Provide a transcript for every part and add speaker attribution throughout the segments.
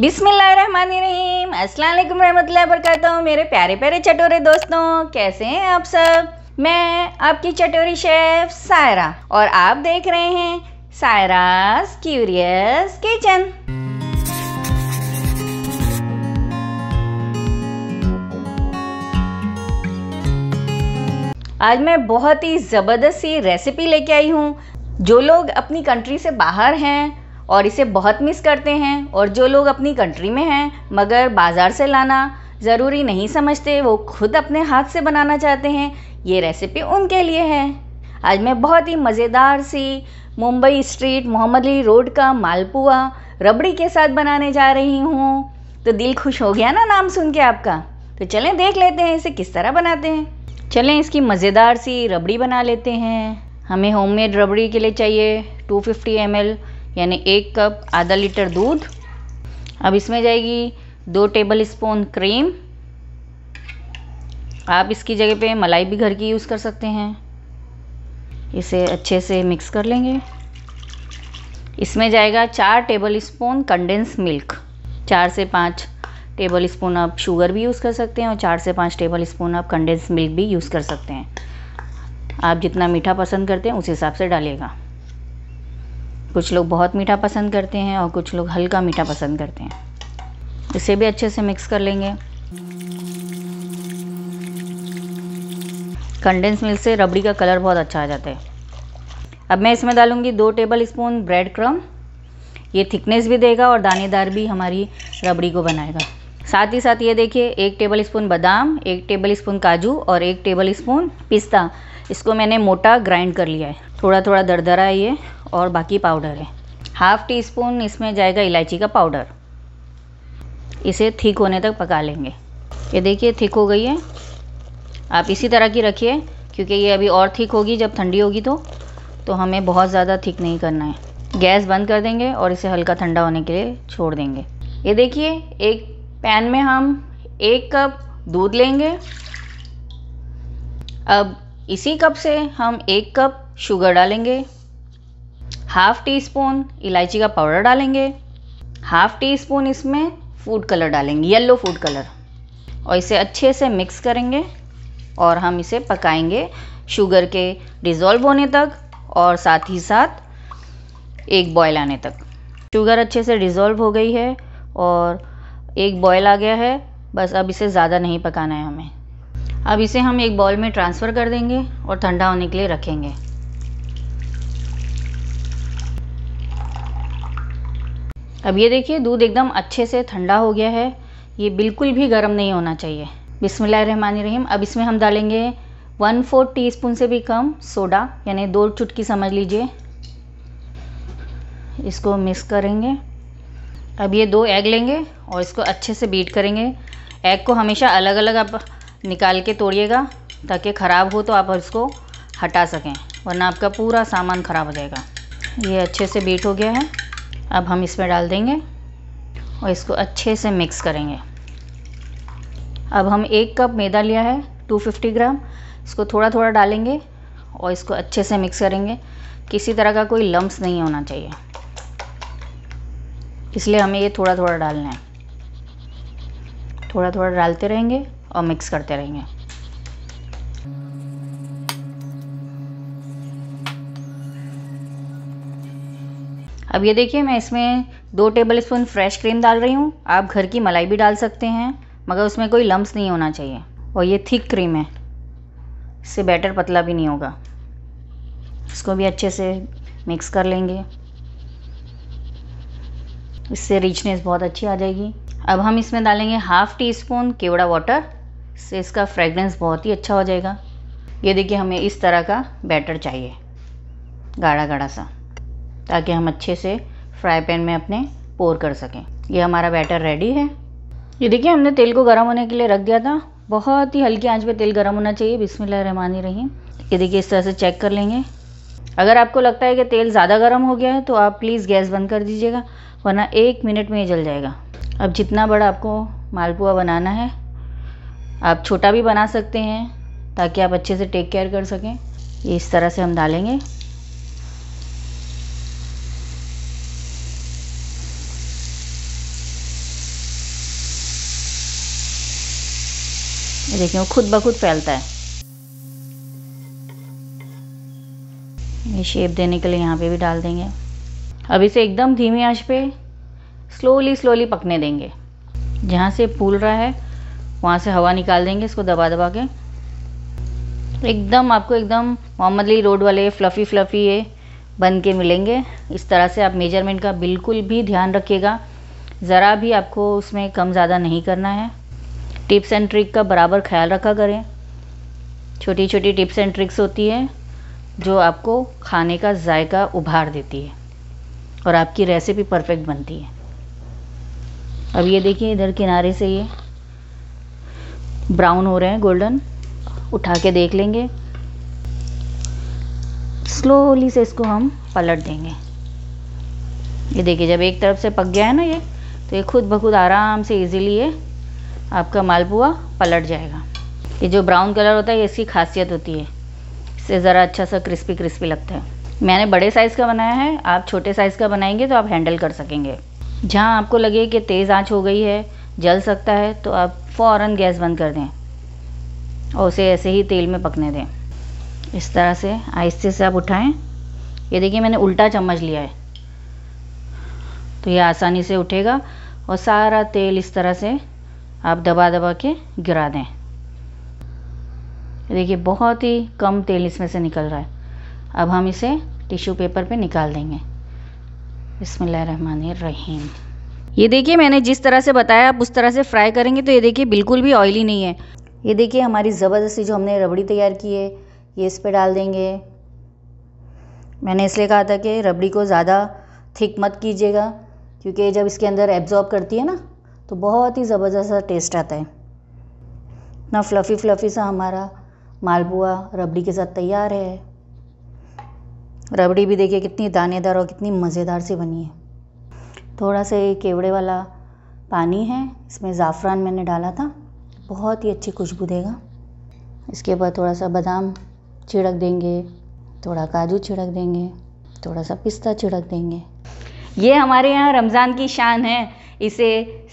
Speaker 1: बिस्मिल्लाहिर्रहमानिर्रहीम अस्सलाम वालेकुम रहमतुल्लाहि वबरकातुहू मेरे प्यारे प्यारे चटोरे दोस्तों कैसे हैं आप सब मैं आपकी चटोरी शेफ सायरा और आप देख रहे हैं सायराज क्यूरियस किचन आज मैं बहुत ही ज़बरदस्त सी रेसिपी लेके आई हूँ जो लोग अपनी कंट्री से बाहर हैं और इसे बहुत मिस करते हैं और जो लोग अपनी कंट्री में हैं मगर बाज़ार से लाना ज़रूरी नहीं समझते वो खुद अपने हाथ से बनाना चाहते हैं ये रेसिपी उनके लिए है आज मैं बहुत ही मज़ेदार सी मुंबई स्ट्रीट मोहम्मद अली रोड का मालपुआ रबड़ी के साथ बनाने जा रही हूँ तो दिल खुश हो गया ना नाम सुन के आपका तो चलें देख लेते हैं इसे किस तरह बनाते हैं चलें इसकी मज़ेदार सी रबड़ी बना लेते हैं हमें होममेड रबड़ी के लिए चाहिए 250 ml यानी एक कप आधा लीटर दूध अब इसमें जाएगी दो टेबल स्पून क्रीम आप इसकी जगह पे मलाई भी घर की यूज़ कर सकते हैं इसे अच्छे से मिक्स कर लेंगे इसमें जाएगा चार टेबल स्पून कंडेंस मिल्क चार से पाँच टेबल स्पून आप शुगर भी यूज़ कर सकते हैं और चार से पाँच टेबल स्पून आप कंडेंस मिल्क भी यूज़ कर सकते हैं आप जितना मीठा पसंद करते हैं उस हिसाब से डालिएगा कुछ लोग बहुत मीठा पसंद करते हैं और कुछ लोग हल्का मीठा पसंद करते हैं इसे भी अच्छे से मिक्स कर लेंगे कंडेंस मिल्क से रबड़ी का कलर बहुत अच्छा आ जाता है अब मैं इसमें डालूँगी दो टेबल स्पून ब्रेड क्रम ये थिकनेस भी देगा और दानेदार भी हमारी रबड़ी को बनाएगा साथ ही साथ ये देखिए एक टेबल स्पून बादाम एक टेबल स्पून काजू और एक टेबल स्पून पिस्ता इसको मैंने मोटा ग्राइंड कर लिया है थोड़ा थोड़ा दरदरा है ये और बाकी पाउडर है हाफ़ टी स्पून इसमें जाएगा इलायची का पाउडर इसे थिक होने तक पका लेंगे ये देखिए थिक हो गई है आप इसी तरह की रखिए क्योंकि ये अभी और थिक होगी जब ठंडी होगी तो तो हमें बहुत ज़्यादा थिक नहीं करना है गैस बंद कर देंगे और इसे हल्का ठंडा होने के लिए छोड़ देंगे ये देखिए एक पैन में हम एक कप दूध लेंगे अब इसी कप से हम एक कप शुगर डालेंगे हाफ टी स्पून इलायची का पाउडर डालेंगे हाफ टी स्पून इसमें फूड कलर डालेंगे येलो फूड कलर और इसे अच्छे से मिक्स करेंगे और हम इसे पकाएंगे शुगर के डिज़ोल्व होने तक और साथ ही साथ एक बॉयल आने तक शुगर अच्छे से डिज़ोल्व हो गई है और एक बॉयल आ गया है बस अब इसे ज़्यादा नहीं पकाना है हमें अब इसे हम एक बॉल में ट्रांसफ़र कर देंगे और ठंडा होने के लिए रखेंगे अब ये देखिए दूध एकदम अच्छे से ठंडा हो गया है ये बिल्कुल भी गर्म नहीं होना चाहिए रहीम अब इसमें हम डालेंगे वन फोर्थ टी स्पून से भी कम सोडा यानी दो चुटकी समझ लीजिए इसको मिक्स करेंगे अब ये दो एग लेंगे और इसको अच्छे से बीट करेंगे एग को हमेशा अलग अलग आप निकाल के तोड़िएगा ताकि ख़राब हो तो आप इसको हटा सकें वरना आपका पूरा सामान ख़राब हो जाएगा ये अच्छे से बीट हो गया है अब हम इसमें डाल देंगे और इसको अच्छे से मिक्स करेंगे अब हम एक कप मैदा लिया है 250 ग्राम इसको थोड़ा थोड़ा डालेंगे और इसको अच्छे से मिक्स करेंगे किसी तरह का कोई लम्ब नहीं होना चाहिए इसलिए हमें ये थोड़ा थोड़ा डालना है थोड़ा थोड़ा डालते रहेंगे और मिक्स करते रहेंगे अब ये देखिए मैं इसमें दो टेबल स्पून फ्रेश क्रीम डाल रही हूँ आप घर की मलाई भी डाल सकते हैं मगर उसमें कोई लम्ब नहीं होना चाहिए और ये थिक क्रीम है इससे बैटर पतला भी नहीं होगा इसको भी अच्छे से मिक्स कर लेंगे इससे रिचनेस बहुत अच्छी आ जाएगी अब हम इसमें डालेंगे हाफ़ टी स्पून केवड़ा वाटर इससे इसका फ्रेगरेंस बहुत ही अच्छा हो जाएगा ये देखिए हमें इस तरह का बैटर चाहिए गाढ़ा गाढ़ा सा ताकि हम अच्छे से फ्राई पैन में अपने पोर कर सकें ये हमारा बैटर रेडी है ये देखिए हमने तेल को गर्म होने के लिए रख दिया था बहुत ही हल्की आंच पे तेल गर्म होना चाहिए बिस्मिल रहमान रहीम ये देखिए इस तरह से चेक कर लेंगे अगर आपको लगता है कि तेल ज़्यादा गर्म हो गया है तो आप प्लीज़ गैस बंद कर दीजिएगा वरना एक मिनट में ये जल जाएगा अब जितना बड़ा आपको मालपुआ बनाना है आप छोटा भी बना सकते हैं ताकि आप अच्छे से टेक केयर कर सकें ये इस तरह से हम डालेंगे ये देखिए वो खुद ब खुद फैलता है ये शेप देने के लिए यहाँ पे भी डाल देंगे अब इसे एकदम धीमी आंच पे स्लोली स्लोली पकने देंगे जहाँ से फूल रहा है वहाँ से हवा निकाल देंगे इसको दबा दबा के एकदम आपको एकदम मोहम्मद अली रोड वाले फ्लफ़ी फ्लफ़ी ये बन के मिलेंगे इस तरह से आप मेजरमेंट का बिल्कुल भी ध्यान रखिएगा ज़रा भी आपको उसमें कम ज़्यादा नहीं करना है टिप्स एंड ट्रिक का बराबर ख्याल रखा करें छोटी छोटी टिप्स एंड ट्रिक्स होती है जो आपको खाने का जायका उभार देती है और आपकी रेसिपी परफेक्ट बनती है अब ये देखिए इधर किनारे से ये ब्राउन हो रहे हैं गोल्डन उठा के देख लेंगे स्लोली से इसको हम पलट देंगे ये देखिए जब एक तरफ से पक गया है ना ये तो ये खुद ब खुद आराम से इजीली ये आपका मालपुआ पलट जाएगा ये जो ब्राउन कलर होता है इसकी खासियत होती है इससे ज़रा अच्छा सा क्रिस्पी क्रिस्पी लगता है मैंने बड़े साइज़ का बनाया है आप छोटे साइज़ का बनाएंगे तो आप हैंडल कर सकेंगे जहाँ आपको लगे कि तेज़ आँच हो गई है जल सकता है तो आप फ़ौर गैस बंद कर दें और उसे ऐसे ही तेल में पकने दें इस तरह से आहिस्ते से आप उठाएं ये देखिए मैंने उल्टा चम्मच लिया है तो ये आसानी से उठेगा और सारा तेल इस तरह से आप दबा दबा के गिरा दें देखिए बहुत ही कम तेल इसमें से निकल रहा है अब हम इसे टिश्यू पेपर पे निकाल देंगे रहीम ये देखिए मैंने जिस तरह से बताया आप उस तरह से फ्राई करेंगे तो ये देखिए बिल्कुल भी ऑयली नहीं है ये देखिए हमारी ज़बरदस्ती जो हमने रबड़ी तैयार की है ये इस पर डाल देंगे मैंने इसलिए कहा था कि रबड़ी को ज़्यादा थिक मत कीजिएगा क्योंकि जब इसके अंदर एब्जॉर्ब करती है ना तो बहुत ही ज़बरदस्त सा टेस्ट आता है इतना फ्लफ़ी फ्लफ़ी सा हमारा मालपुआ रबड़ी के साथ तैयार है रबड़ी भी देखिए कितनी दानेदार और कितनी मज़ेदार सी बनी है थोड़ा सा ये केवड़े वाला पानी है इसमें ज़ाफ़रान मैंने डाला था बहुत ही अच्छी खुशबू देगा इसके बाद थोड़ा सा बादाम छिड़क देंगे थोड़ा काजू छिड़क देंगे थोड़ा सा पिस्ता छिड़क देंगे ये हमारे यहाँ रमज़ान की शान है इसे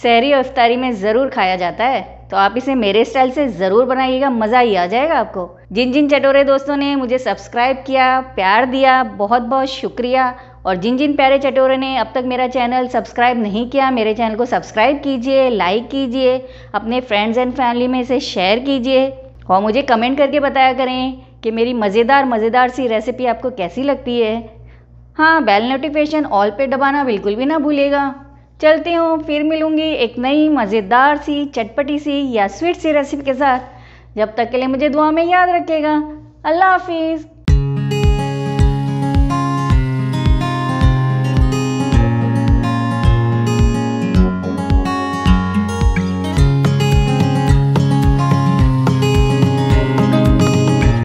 Speaker 1: सहरी अफ्तारी में ज़रूर खाया जाता है तो आप इसे मेरे स्टाइल से ज़रूर बनाइएगा मज़ा ही आ जाएगा आपको जिन जिन चटोरे दोस्तों ने मुझे सब्सक्राइब किया प्यार दिया बहुत बहुत शुक्रिया और जिन जिन प्यारे चटोरे ने अब तक मेरा चैनल सब्सक्राइब नहीं किया मेरे चैनल को सब्सक्राइब कीजिए लाइक कीजिए अपने फ्रेंड्स एंड फैमिली में इसे शेयर कीजिए और मुझे कमेंट करके बताया करें कि मेरी मज़ेदार मज़ेदार सी रेसिपी आपको कैसी लगती है हाँ बेल नोटिफिकेशन ऑल पे दबाना बिल्कुल भी ना भूलेगा चलती हूँ फिर मिलूँगी एक नई मज़ेदार सी चटपटी सी या स्वीट सी रेसिपी के साथ जब तक के लिए मुझे दुआ में याद रखेगा अल्लाह हाफिज़